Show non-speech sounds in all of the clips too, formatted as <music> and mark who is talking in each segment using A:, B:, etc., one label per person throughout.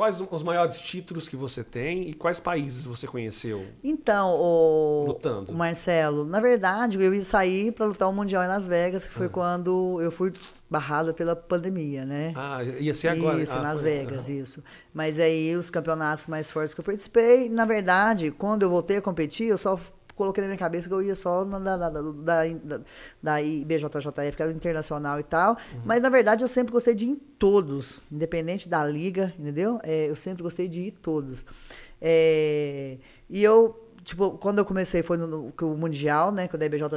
A: Quais os maiores títulos que você tem e quais países você conheceu? Então, o, lutando. Marcelo, na verdade, eu ia sair para lutar o Mundial em Las Vegas, que foi ah. quando eu fui barrada pela pandemia, né? Ah, ia ser agora. Isso, ah, Las foi... Vegas, ah. isso. Mas aí os campeonatos mais fortes que eu participei, na verdade, quando eu voltei a competir, eu só coloquei na minha cabeça que eu ia só na, da, da, da, da IBJJF, que era internacional e tal. Uhum. Mas, na verdade, eu sempre gostei de ir em todos, independente da liga, entendeu? É, eu sempre gostei de ir em todos. É, e eu tipo, quando eu comecei foi no, no, no Mundial, né? Quando é IBJJ,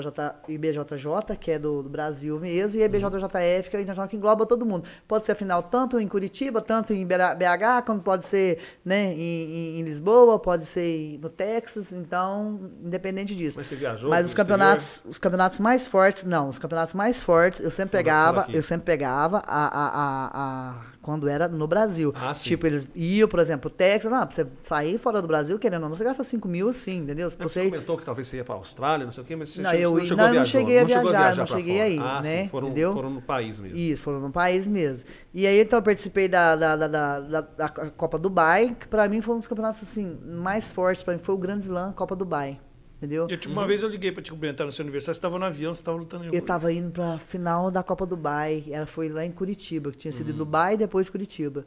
A: IBJJ, que é do, do Brasil mesmo, e a uhum. IBJJF, que é o internacional que engloba todo mundo. Pode ser afinal final tanto em Curitiba, tanto em BH, quando pode ser né, em, em, em, Lisboa, pode ser no Texas, então, independente disso. Mas você viajou? Mas os campeonatos, os campeonatos mais fortes, não, os campeonatos mais fortes, eu sempre pegava, eu sempre pegava a, a, a, a quando era no Brasil. Ah, tipo, eles iam, por exemplo, Texas, não, pra você sair fora do Brasil, querendo ou não, você gasta 5 mil assim, entendeu? É, você, é, você comentou que talvez você ia pra Austrália, não sei o quê, mas você não, chegou, eu, não chegou não, Não, cheguei a viajar, não, cheguei aí, ah, né? Sim, foram, entendeu? foram no país mesmo. Isso, foram no país mesmo. E aí, então, eu participei da, da, da, da, da Copa Dubai, que pra mim foi um dos campeonatos, assim, mais fortes pra mim, foi o Grande Slam, Copa Dubai. Entendeu? Eu, tipo, uma uhum. vez eu liguei para te tipo, cumprimentar tá no seu aniversário, você estava no avião, você estava lutando. Eu estava indo para a final da Copa Dubai, ela foi lá em Curitiba, que tinha sido uhum. Dubai e depois Curitiba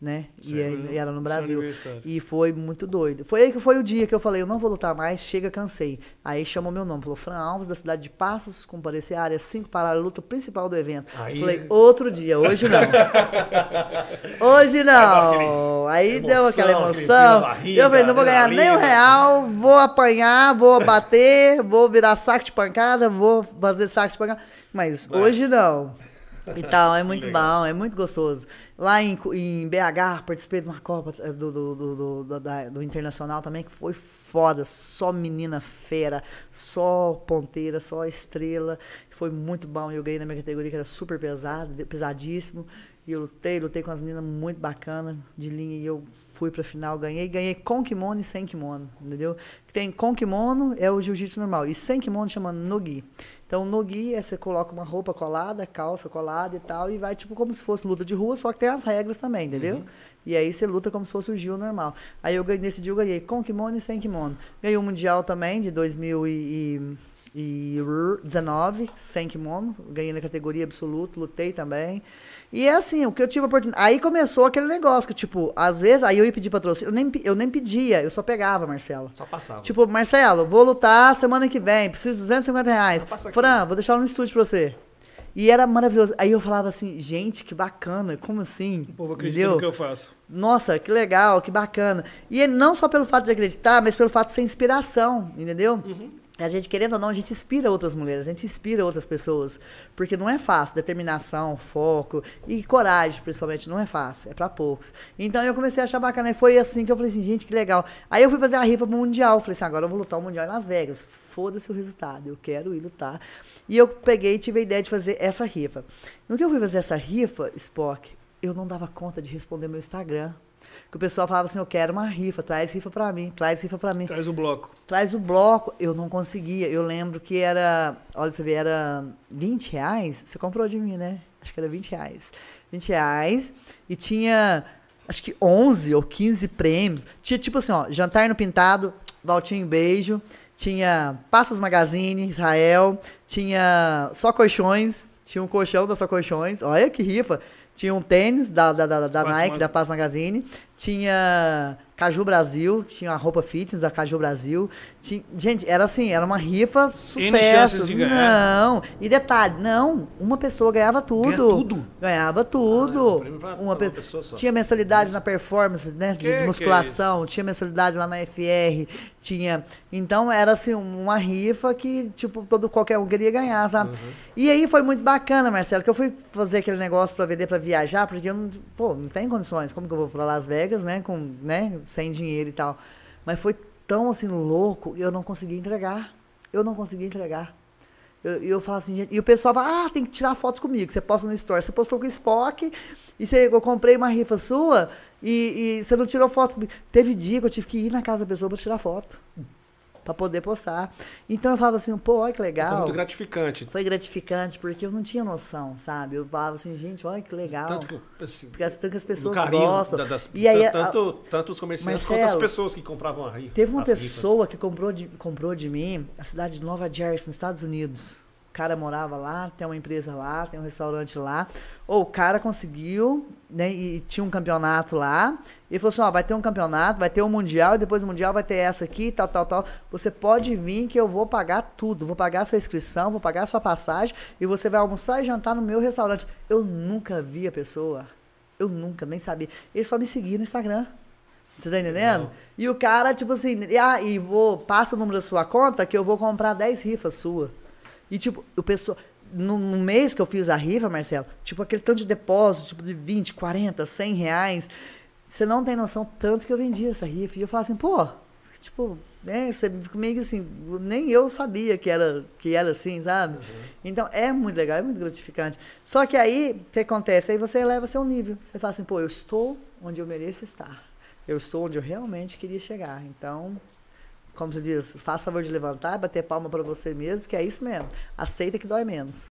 A: né? E, é é e, era no é Brasil. E foi muito doido. Foi aí que foi o dia que eu falei, eu não vou lutar mais, chega, cansei. Aí chamou meu nome, falou Fran Alves, da cidade de Passos, comparecer à área 5 para a luta principal do evento. Aí... Falei, outro dia, hoje não. <laughs> hoje não. Aí, deu, aquela emoção. Barriga, eu falei, não vou ganhar nem um real, vou apanhar, vou bater, vou virar saco de pancada, vou fazer saco de pancada. Mas, Mas... hoje não. Então, é muito bom, é muito gostoso. Lá em, em BH, participei de uma Copa eh, do, do, do, do, da, do Internacional também, que foi foda, só menina fera, só ponteira, só estrela. Foi muito bom. Eu ganhei na minha categoria, que era super pesado, pesadíssimo. E eu lutei, lutei com as meninas muito bacanas de linha e eu fui pra final, ganhei. Ganhei com kimono e sem kimono, entendeu? Tem com kimono é o jiu-jitsu normal e sem kimono chama nogi. Então nogi é você coloca uma roupa colada, calça colada e tal e vai tipo como se fosse luta de rua, só que tem as regras também, entendeu? Uhum. E aí você luta como se fosse o Gil normal. Aí eu nesse dia eu ganhei com kimono e sem kimono mundo. Ganhou o Mundial também de 2019, sem kimono. Ganhei na categoria absoluta, lutei também. E é assim, o que eu tive a oportunidade. Aí começou aquele negócio que, tipo, às vezes, aí eu ia pedir patrocínio. Eu nem, eu nem pedia, eu só pegava, Marcelo. Só passava. Tipo, Marcelo, vou lutar semana que vem, preciso de 250 reais. Fran, vou deixar no estúdio pra você. E era maravilhoso. Aí eu falava assim, gente, que bacana, como assim? O povo acredita Entendeu? no que eu faço. Nossa, que legal, que bacana. E não só pelo fato de acreditar, mas pelo fato de ser inspiração, entendeu? Uhum a gente, querendo ou não, a gente inspira outras mulheres, a gente inspira outras pessoas. Porque não é fácil, determinação, foco e coragem, principalmente, não é fácil, é para poucos. Então eu comecei a achar bacana, e foi assim que eu falei assim, gente, que legal. Aí eu fui fazer a rifa pro Mundial, falei assim, agora eu vou lutar o Mundial em Las Vegas, foda-se o resultado, eu quero ir lutar. E eu peguei e tive a ideia de fazer essa rifa. No que eu fui fazer essa rifa, Spock, eu não dava conta de responder meu Instagram, que o pessoal falava assim: eu quero uma rifa, traz rifa para mim, traz rifa para mim. Traz o bloco. Traz o bloco. Eu não conseguia. Eu lembro que era, olha pra você ver, era 20 reais. Você comprou de mim, né? Acho que era 20 reais. 20 reais. E tinha, acho que 11 ou 15 prêmios. Tinha tipo assim: ó, jantar no pintado, Valtinho Beijo. Tinha Passos Magazine, Israel. Tinha Só Colchões. Tinha um colchão da Só Colchões. Olha que rifa. Tinha um tênis da, da, da, da Nike, da Paz Magazine. Tinha Caju Brasil, tinha a roupa fitness da Caju Brasil. Tinha... Gente, era assim, era uma rifa sucesso. Não. E detalhe, não, uma pessoa ganhava tudo. Ganha tudo? Ganhava ah, tudo. Ah, é um pra, uma, pessoa só. Tinha mensalidade isso. na performance, né? de, musculação, é tinha mensalidade lá na FR, tinha. Então era assim, uma rifa que, tipo, todo qualquer um queria ganhar, sabe? Uhum. E aí foi muito bacana, Marcelo, que eu fui fazer aquele negócio para vender para viajar, porque eu não, pô, não tenho condições. Como que eu vou para Las Vegas, né, com, né, sem dinheiro e tal. Mas foi tão assim louco, eu não consegui entregar. Eu não consegui entregar. Eu, eu falo assim, gente, e o pessoal fala: "Ah, tem que tirar fotos comigo, você posta no story, você postou com o Spock e você, eu comprei uma rifa sua e, e você não tirou foto comigo". Teve dia que eu tive que ir na casa da pessoa para tirar foto para poder postar. Então eu falava assim, pô, olha que legal. Foi muito gratificante. Foi gratificante, porque eu não tinha noção, sabe? Eu falava assim, gente, olha que legal. Tanto que, assim, porque, tanto que as pessoas carinho, gostam. das, e aí, tanto, a, tanto os comerciantes Marcelo, quanto as pessoas que compravam aí. Teve uma pessoa rifas. que comprou de, comprou de mim, a cidade de Nova Jersey, nos Estados Unidos O cara morava lá, tem uma empresa lá, tem um restaurante lá. Ou o cara conseguiu né, e tinha um campeonato lá. Ele falou assim: ó, vai ter um campeonato, vai ter um mundial, e depois do mundial vai ter essa aqui, tal, tal, tal. Você pode vir que eu vou pagar tudo. Vou pagar a sua inscrição, vou pagar a sua passagem e você vai almoçar e jantar no meu restaurante. Eu nunca vi a pessoa. Eu nunca, nem sabia. Ele só me seguia no Instagram. Você tá entendendo? Não. E o cara, tipo assim, ah, e vou, passa o número da sua conta que eu vou comprar 10 rifas sua. E tipo, o pessoal no, no, mês que eu fiz a rifa, Marcelo, tipo aquele tanto de depósito, tipo de 20, 40, 100 reais. Você não tem noção tanto que eu vendi essa rifa. E eu falo assim, pô, tipo, né, você meio assim, nem eu sabia que era, que era assim, sabe? Uhum. Então é muito legal, é muito gratificante. Só que aí, o que acontece? Aí você eleva seu nível. Você fala assim, pô, eu estou onde eu mereço estar. Eu estou onde eu realmente queria chegar. Então, como se diz, faça favor de levantar, bater palma para você mesmo, porque é isso mesmo. Aceita que dói menos.